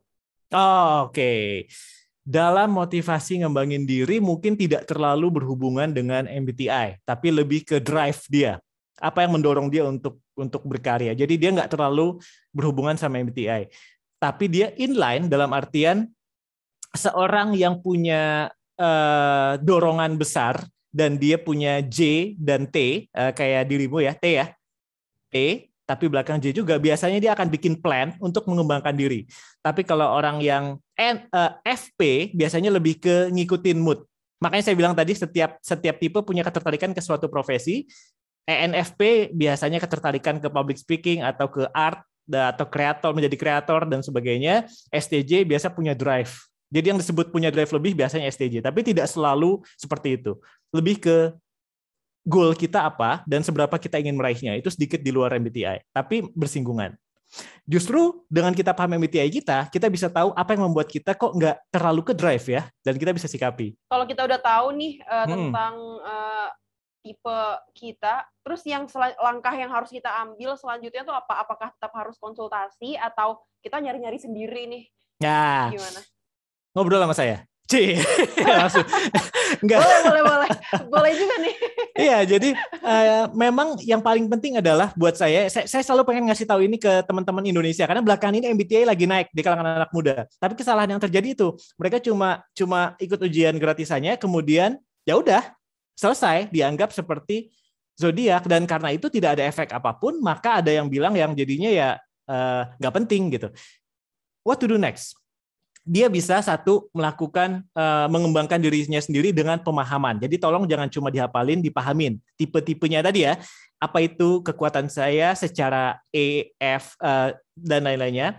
Oh, Oke. Okay. Dalam motivasi ngembangin diri mungkin tidak terlalu berhubungan dengan MBTI, tapi lebih ke drive dia. Apa yang mendorong dia untuk untuk berkarya. Jadi dia nggak terlalu berhubungan sama MBTI, tapi dia inline dalam artian seorang yang punya uh, dorongan besar dan dia punya J dan T uh, kayak dirimu ya T ya P tapi belakang J juga biasanya dia akan bikin plan untuk mengembangkan diri. Tapi kalau orang yang N, uh, eh, FP biasanya lebih ke ngikutin mood. Makanya saya bilang tadi setiap setiap tipe punya ketertarikan ke suatu profesi. ENFP biasanya ketertarikan ke public speaking atau ke art atau kreator menjadi kreator dan sebagainya. STJ biasa punya drive. Jadi yang disebut punya drive lebih biasanya STJ, tapi tidak selalu seperti itu. Lebih ke goal kita apa dan seberapa kita ingin meraihnya itu sedikit di luar MBTI, tapi bersinggungan. Justru dengan kita paham MBTI kita, kita bisa tahu apa yang membuat kita kok nggak terlalu ke drive ya, dan kita bisa sikapi. Kalau kita udah tahu nih uh, hmm. tentang uh, tipe kita, terus yang langkah yang harus kita ambil selanjutnya tuh apa? Apakah tetap harus konsultasi atau kita nyari-nyari sendiri nih? Ya. Gimana? Ngobrol sama saya. Cih, langsung (laughs) iya, (laughs) nggak boleh boleh boleh boleh juga nih (laughs) iya jadi uh, memang yang paling penting adalah buat saya, saya saya selalu pengen ngasih tahu ini ke teman-teman Indonesia karena belakangan ini MBTI lagi naik di kalangan anak muda tapi kesalahan yang terjadi itu mereka cuma cuma ikut ujian gratisannya kemudian ya udah selesai dianggap seperti zodiak dan karena itu tidak ada efek apapun maka ada yang bilang yang jadinya ya eh, nggak uh, penting gitu what to do next dia bisa satu melakukan uh, mengembangkan dirinya sendiri dengan pemahaman. Jadi tolong jangan cuma dihafalin, dipahamin. Tipe-tipenya tadi ya. Apa itu kekuatan saya secara E, uh, dan lain-lainnya?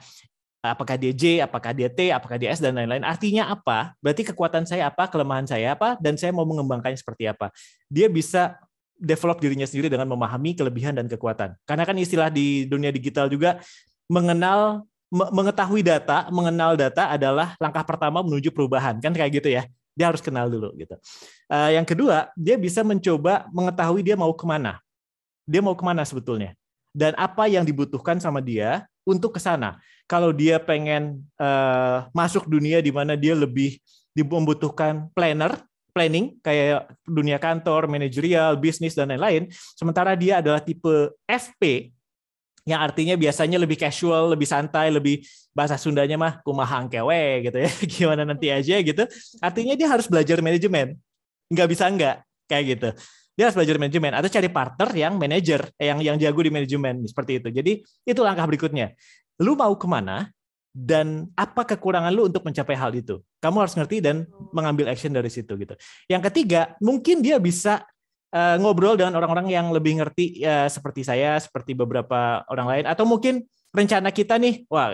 Apakah dia J, apakah dia T, apakah dia S dan lain-lain? Artinya apa? Berarti kekuatan saya apa, kelemahan saya apa dan saya mau mengembangkannya seperti apa. Dia bisa develop dirinya sendiri dengan memahami kelebihan dan kekuatan. Karena kan istilah di dunia digital juga mengenal mengetahui data, mengenal data adalah langkah pertama menuju perubahan, kan kayak gitu ya. Dia harus kenal dulu gitu. Uh, yang kedua, dia bisa mencoba mengetahui dia mau kemana. Dia mau kemana sebetulnya. Dan apa yang dibutuhkan sama dia untuk ke sana. Kalau dia pengen uh, masuk dunia di mana dia lebih membutuhkan planner, planning, kayak dunia kantor, manajerial, bisnis, dan lain-lain. Sementara dia adalah tipe FP, yang artinya biasanya lebih casual, lebih santai, lebih bahasa Sundanya mah kumaha angkewe gitu ya, (laughs) gimana nanti aja gitu. Artinya dia harus belajar manajemen. Nggak bisa nggak, kayak gitu. Dia harus belajar manajemen atau cari partner yang manajer, eh, yang yang jago di manajemen seperti itu. Jadi itu langkah berikutnya. Lu mau kemana? dan apa kekurangan lu untuk mencapai hal itu. Kamu harus ngerti dan mengambil action dari situ gitu. Yang ketiga, mungkin dia bisa uh, ngobrol dengan orang-orang yang lebih ngerti uh, seperti saya, seperti beberapa orang lain, atau mungkin rencana kita nih, wah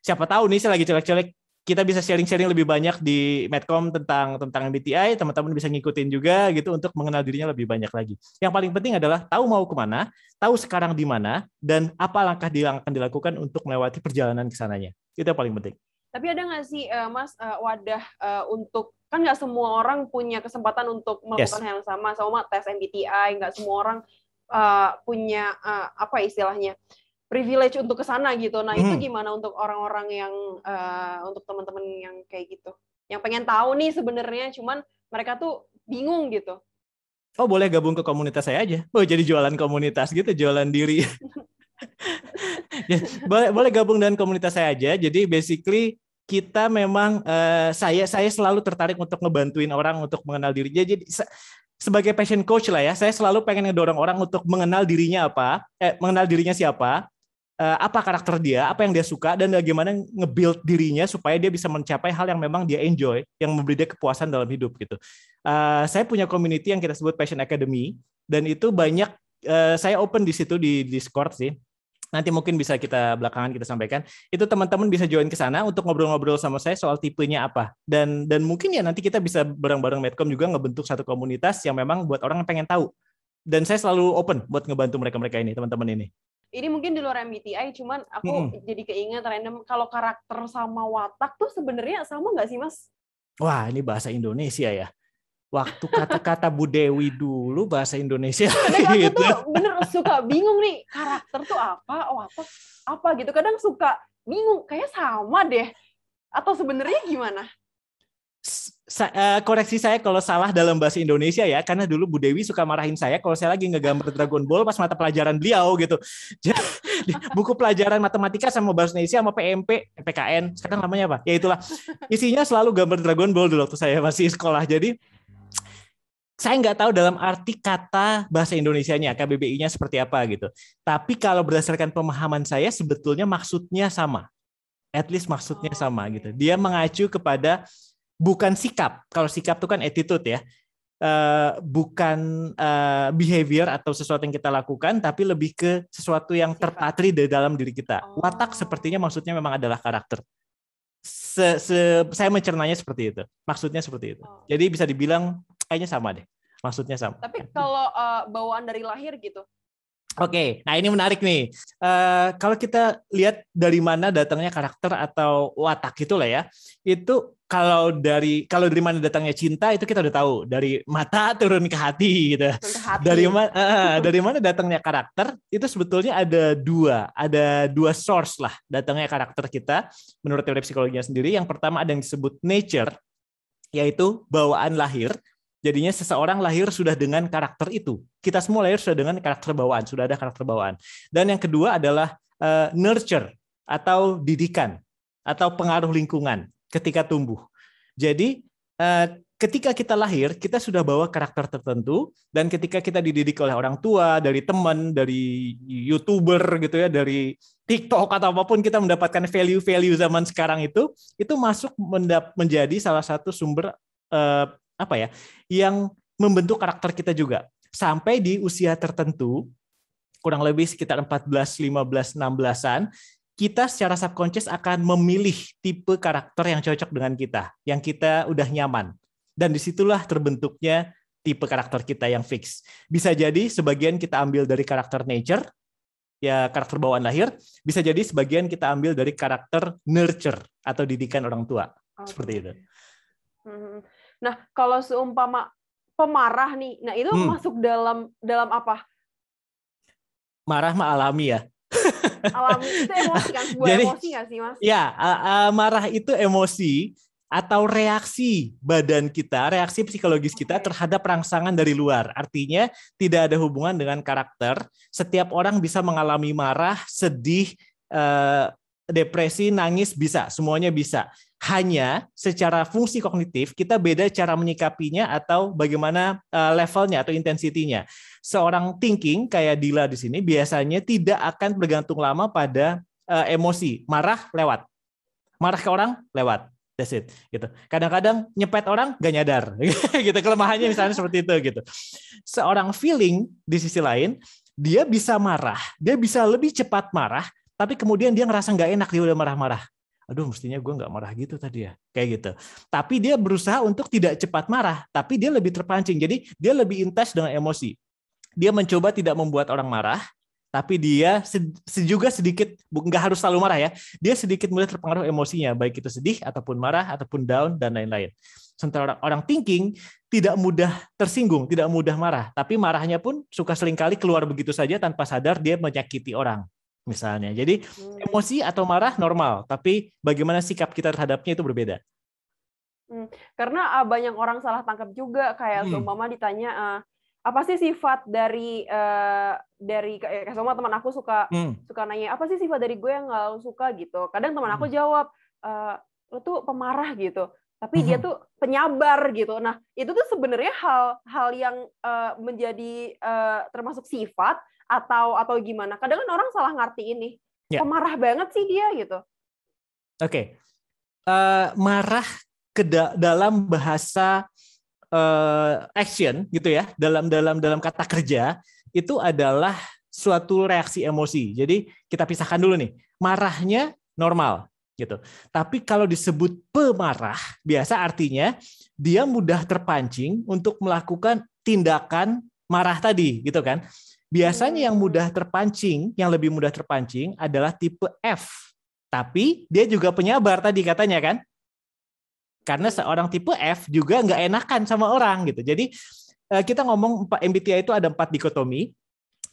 siapa tahu nih saya lagi celek-celek kita bisa sharing-sharing lebih banyak di Medcom tentang tentang MBTI, teman-teman bisa ngikutin juga gitu untuk mengenal dirinya lebih banyak lagi. Yang paling penting adalah tahu mau kemana, tahu sekarang di mana, dan apa langkah yang akan dilakukan untuk melewati perjalanan kesananya. Itu yang paling penting. Tapi ada nggak sih, eh, Mas, eh, wadah untuk kan nggak semua orang punya kesempatan untuk melakukan yes. hal yang sama sama tes MBTI nggak semua orang uh, punya uh, apa istilahnya privilege untuk ke sana gitu nah hmm. itu gimana untuk orang-orang yang uh, untuk teman-teman yang kayak gitu yang pengen tahu nih sebenarnya cuman mereka tuh bingung gitu oh boleh gabung ke komunitas saya aja oh jadi jualan komunitas gitu jualan diri (laughs) (laughs) ya, boleh boleh gabung dengan komunitas saya aja jadi basically kita memang uh, saya saya selalu tertarik untuk ngebantuin orang untuk mengenal diri. Jadi se sebagai passion coach lah ya, saya selalu pengen ngedorong orang untuk mengenal dirinya apa, eh, mengenal dirinya siapa, uh, apa karakter dia, apa yang dia suka dan bagaimana ngebuild dirinya supaya dia bisa mencapai hal yang memang dia enjoy, yang memberi dia kepuasan dalam hidup gitu. Uh, saya punya community yang kita sebut Passion Academy dan itu banyak uh, saya open di situ di Discord sih nanti mungkin bisa kita belakangan kita sampaikan itu teman-teman bisa join ke sana untuk ngobrol-ngobrol sama saya soal tipenya apa dan dan mungkin ya nanti kita bisa bareng-bareng Medcom juga ngebentuk satu komunitas yang memang buat orang yang pengen tahu dan saya selalu open buat ngebantu mereka-mereka ini teman-teman ini ini mungkin di luar MBTI cuman aku hmm. jadi keinget random kalau karakter sama watak tuh sebenarnya sama nggak sih mas Wah ini bahasa Indonesia ya waktu kata-kata Bu Dewi dulu bahasa Indonesia (laughs) gitu. aku tuh bener suka bingung nih karakter tuh apa oh apa apa gitu kadang suka bingung kayak sama deh atau sebenarnya gimana Sa uh, koreksi saya kalau salah dalam bahasa Indonesia ya karena dulu Bu Dewi suka marahin saya kalau saya lagi ngegambar Dragon Ball pas mata pelajaran beliau gitu (laughs) Jadi, buku pelajaran matematika sama bahasa Indonesia sama PMP PKN sekarang namanya apa ya itulah isinya selalu gambar Dragon Ball dulu waktu saya masih sekolah jadi saya nggak tahu dalam arti kata bahasa Indonesia-nya KBBI-nya seperti apa gitu. Tapi kalau berdasarkan pemahaman saya sebetulnya maksudnya sama. At least maksudnya oh, sama gitu. Dia mengacu kepada bukan sikap. Kalau sikap itu kan attitude ya. Uh, bukan uh, behavior atau sesuatu yang kita lakukan, tapi lebih ke sesuatu yang terpatri di dalam diri kita. Watak oh. sepertinya maksudnya memang adalah karakter. Se -se saya mencernanya seperti itu, maksudnya seperti itu. Oh. Jadi bisa dibilang kayaknya sama deh. Maksudnya sama. Tapi kalau uh, bawaan dari lahir gitu. Oke, okay. nah ini menarik nih. Uh, kalau kita lihat dari mana datangnya karakter atau watak gitu lah ya, itu kalau dari kalau dari mana datangnya cinta itu kita udah tahu dari mata turun ke hati gitu. Ke hati. Dari mana uh, eh, dari mana datangnya karakter itu sebetulnya ada dua, ada dua source lah datangnya karakter kita menurut teori psikologinya sendiri. Yang pertama ada yang disebut nature yaitu bawaan lahir Jadinya seseorang lahir sudah dengan karakter itu. Kita semua lahir sudah dengan karakter bawaan, sudah ada karakter bawaan. Dan yang kedua adalah uh, nurture atau didikan atau pengaruh lingkungan ketika tumbuh. Jadi uh, ketika kita lahir kita sudah bawa karakter tertentu dan ketika kita dididik oleh orang tua, dari teman, dari youtuber gitu ya, dari TikTok atau apapun kita mendapatkan value-value zaman sekarang itu itu masuk menjadi salah satu sumber uh, apa ya yang membentuk karakter kita juga sampai di usia tertentu kurang lebih sekitar 14 15 16-an kita secara subconscious akan memilih tipe karakter yang cocok dengan kita, yang kita udah nyaman. Dan disitulah terbentuknya tipe karakter kita yang fix. Bisa jadi sebagian kita ambil dari karakter nature, ya karakter bawaan lahir, bisa jadi sebagian kita ambil dari karakter nurture atau didikan orang tua. Okay. Seperti itu. Hmm. Nah, kalau seumpama pemarah nih, nah itu hmm. masuk dalam dalam apa? Marah mah alami ya. alami itu (laughs) emosi kan? Sebuah emosi gak sih mas? Ya, marah itu emosi atau reaksi badan kita, reaksi psikologis kita terhadap rangsangan dari luar. Artinya tidak ada hubungan dengan karakter. Setiap orang bisa mengalami marah, sedih, eh, depresi, nangis bisa, semuanya bisa. Hanya secara fungsi kognitif kita beda cara menyikapinya atau bagaimana eh, levelnya atau intensitinya. Seorang thinking kayak Dila di sini biasanya tidak akan bergantung lama pada eh, emosi. Marah lewat. Marah ke orang lewat. That's it. Gitu. Kadang-kadang nyepet orang gak nyadar. (laughs) gitu kelemahannya misalnya seperti itu gitu. Seorang feeling di sisi lain dia bisa marah, dia bisa lebih cepat marah, tapi kemudian dia ngerasa nggak enak dia udah marah-marah aduh mestinya gue nggak marah gitu tadi ya kayak gitu tapi dia berusaha untuk tidak cepat marah tapi dia lebih terpancing jadi dia lebih intens dengan emosi dia mencoba tidak membuat orang marah tapi dia juga sedikit nggak harus selalu marah ya dia sedikit mulai terpengaruh emosinya baik itu sedih ataupun marah ataupun down dan lain-lain sementara orang, orang thinking tidak mudah tersinggung tidak mudah marah tapi marahnya pun suka seringkali keluar begitu saja tanpa sadar dia menyakiti orang misalnya. Jadi hmm. emosi atau marah normal, tapi bagaimana sikap kita terhadapnya itu berbeda. Hmm. Karena uh, banyak orang salah tangkap juga kayak hmm. mama ditanya uh, apa sih sifat dari uh, dari kayak sama teman aku suka hmm. suka nanya apa sih sifat dari gue yang gak suka gitu. Kadang teman hmm. aku jawab uh, lo tuh pemarah gitu. Tapi dia hmm. tuh penyabar gitu. Nah, itu tuh sebenarnya hal-hal yang uh, menjadi uh, termasuk sifat, atau atau gimana. Kadang kan orang salah ngerti ini. Yeah. Pemarah banget sih dia gitu. Oke. Okay. Uh, eh, marah ke dalam bahasa uh, action gitu ya, dalam dalam dalam kata kerja itu adalah suatu reaksi emosi. Jadi kita pisahkan dulu nih. Marahnya normal gitu. Tapi kalau disebut pemarah, biasa artinya dia mudah terpancing untuk melakukan tindakan marah tadi gitu kan. Biasanya yang mudah terpancing, yang lebih mudah terpancing adalah tipe F. Tapi dia juga penyabar tadi katanya kan? Karena seorang tipe F juga nggak enakan sama orang gitu. Jadi eh, kita ngomong MBTI itu ada empat dikotomi.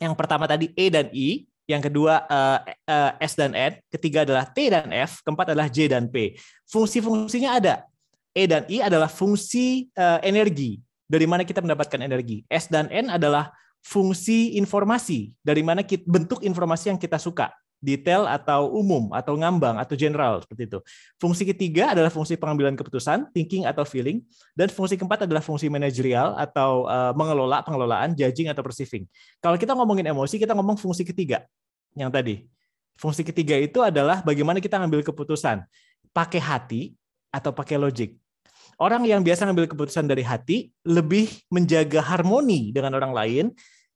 Yang pertama tadi E dan I, yang kedua eh, eh, S dan N, ketiga adalah T dan F, keempat adalah J dan P. Fungsi-fungsinya ada. E dan I adalah fungsi energi, dari mana kita mendapatkan energi. S dan N adalah fungsi informasi dari mana kita, bentuk informasi yang kita suka detail atau umum atau ngambang atau general seperti itu. Fungsi ketiga adalah fungsi pengambilan keputusan, thinking atau feeling, dan fungsi keempat adalah fungsi manajerial atau uh, mengelola pengelolaan, judging atau perceiving. Kalau kita ngomongin emosi, kita ngomong fungsi ketiga yang tadi. Fungsi ketiga itu adalah bagaimana kita ngambil keputusan, pakai hati atau pakai logik. Orang yang biasa ngambil keputusan dari hati lebih menjaga harmoni dengan orang lain,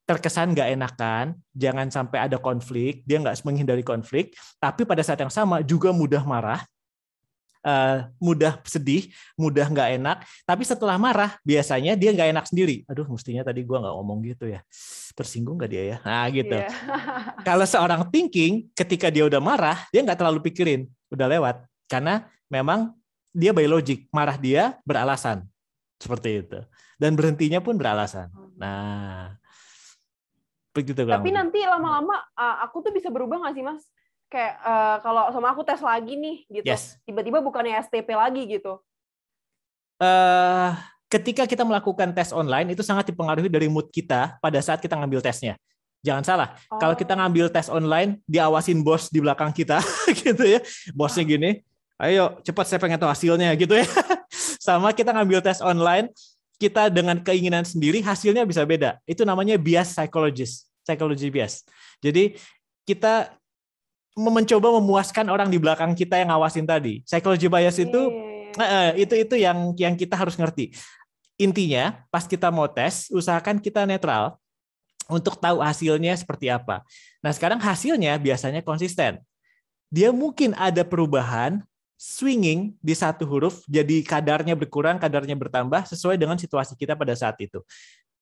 terkesan nggak enakan, jangan sampai ada konflik, dia nggak menghindari konflik, tapi pada saat yang sama juga mudah marah, eh, mudah sedih, mudah gak enak. Tapi setelah marah biasanya dia gak enak sendiri. Aduh, mestinya tadi gue nggak ngomong gitu ya. Tersinggung gak dia ya? Nah gitu. Yeah. (laughs) Kalau seorang thinking, ketika dia udah marah, dia nggak terlalu pikirin, udah lewat. Karena memang dia by logic, marah dia beralasan. Seperti itu. Dan berhentinya pun beralasan. Nah, begitu tapi Tapi nanti lama-lama aku tuh bisa berubah nggak sih, Mas? Kayak uh, kalau sama aku tes lagi nih gitu. Yes. Tiba-tiba bukannya STP lagi gitu. Uh, ketika kita melakukan tes online itu sangat dipengaruhi dari mood kita pada saat kita ngambil tesnya. Jangan salah, oh. kalau kita oh. ngambil tes online diawasin bos di belakang kita (laughs) gitu ya. Bosnya gini, ayo cepat saya pengen tahu hasilnya gitu ya. (laughs) Sama kita ngambil tes online, kita dengan keinginan sendiri hasilnya bisa beda. Itu namanya bias psychologist, psychology bias. Jadi kita mencoba memuaskan orang di belakang kita yang ngawasin tadi. Psychology bias iya, itu yeah. Iya, iya. yeah. itu itu yang yang kita harus ngerti. Intinya pas kita mau tes, usahakan kita netral untuk tahu hasilnya seperti apa. Nah, sekarang hasilnya biasanya konsisten. Dia mungkin ada perubahan swinging di satu huruf jadi kadarnya berkurang, kadarnya bertambah sesuai dengan situasi kita pada saat itu.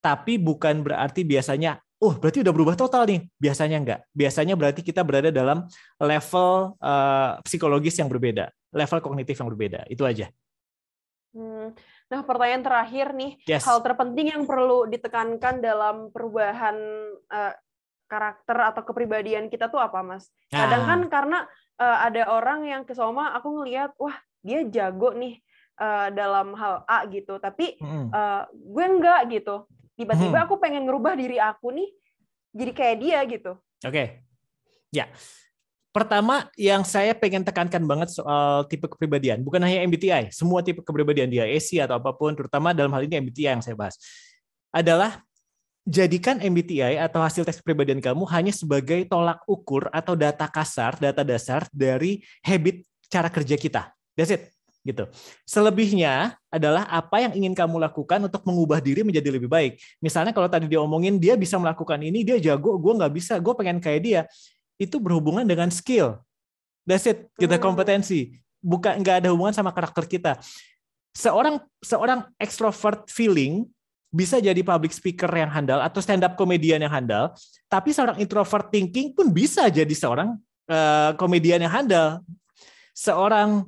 Tapi bukan berarti biasanya, oh berarti udah berubah total nih. Biasanya enggak. Biasanya berarti kita berada dalam level uh, psikologis yang berbeda, level kognitif yang berbeda. Itu aja. Hmm. Nah pertanyaan terakhir nih, yes. hal terpenting yang perlu ditekankan dalam perubahan uh, karakter atau kepribadian kita tuh apa, Mas? Nah. Kadang ah. kan karena uh, ada orang yang ke Soma aku ngelihat wah dia jago nih uh, dalam hal A gitu tapi uh, gue enggak gitu tiba-tiba aku pengen ngerubah diri aku nih jadi kayak dia gitu oke okay. ya pertama yang saya pengen tekankan banget soal tipe kepribadian bukan hanya MBTI semua tipe kepribadian dia AC atau apapun terutama dalam hal ini MBTI yang saya bahas adalah jadikan MBTI atau hasil tes kepribadian kamu hanya sebagai tolak ukur atau data kasar, data dasar dari habit cara kerja kita. That's it. Gitu. Selebihnya adalah apa yang ingin kamu lakukan untuk mengubah diri menjadi lebih baik. Misalnya kalau tadi dia omongin dia bisa melakukan ini, dia jago, gue nggak bisa, gue pengen kayak dia. Itu berhubungan dengan skill. That's it. Kita hmm. kompetensi. Bukan nggak ada hubungan sama karakter kita. Seorang seorang extrovert feeling bisa jadi public speaker yang handal atau stand up komedian yang handal, tapi seorang introvert thinking pun bisa jadi seorang uh, komedian yang handal. Seorang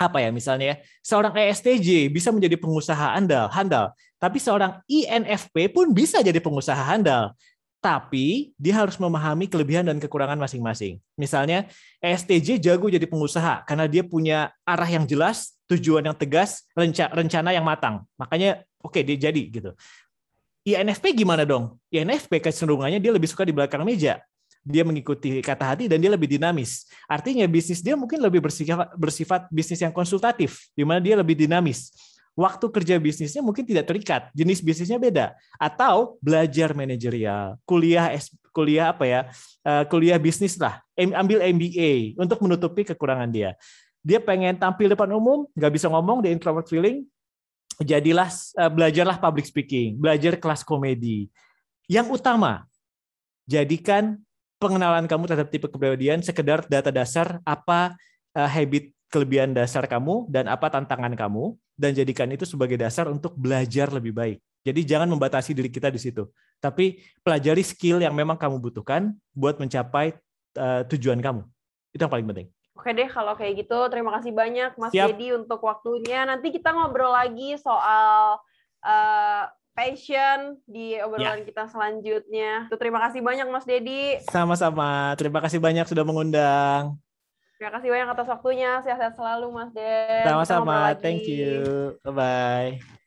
apa ya misalnya ya, seorang ESTJ bisa menjadi pengusaha handal, handal. Tapi seorang INFP e pun bisa jadi pengusaha handal. Tapi dia harus memahami kelebihan dan kekurangan masing-masing. Misalnya ESTJ jago jadi pengusaha karena dia punya arah yang jelas, tujuan yang tegas, rencana yang matang. Makanya Oke, dia jadi gitu. INFP gimana dong? INFP kecenderungannya dia lebih suka di belakang meja. Dia mengikuti kata hati dan dia lebih dinamis. Artinya bisnis dia mungkin lebih bersifat, bersifat bisnis yang konsultatif, di mana dia lebih dinamis. Waktu kerja bisnisnya mungkin tidak terikat, jenis bisnisnya beda. Atau belajar manajerial, kuliah kuliah apa ya, eh, kuliah bisnis lah, ambil MBA untuk menutupi kekurangan dia. Dia pengen tampil depan umum, nggak bisa ngomong, dia introvert feeling, jadilah eh, belajarlah public speaking, belajar kelas komedi. Yang utama, jadikan pengenalan kamu terhadap tipe kepribadian sekedar data dasar apa eh, habit kelebihan dasar kamu dan apa tantangan kamu dan jadikan itu sebagai dasar untuk belajar lebih baik. Jadi jangan membatasi diri kita di situ, tapi pelajari skill yang memang kamu butuhkan buat mencapai eh, tujuan kamu. Itu yang paling penting. Oke deh kalau kayak gitu terima kasih banyak Mas Siap. untuk waktunya. Nanti kita ngobrol lagi soal uh, passion di obrolan ya. kita selanjutnya. Tuh, terima kasih banyak Mas Dedi. Sama-sama. Terima kasih banyak sudah mengundang. Terima kasih banyak atas waktunya. Sehat-sehat selalu Mas Deddy. Sama-sama. Thank you. Bye bye.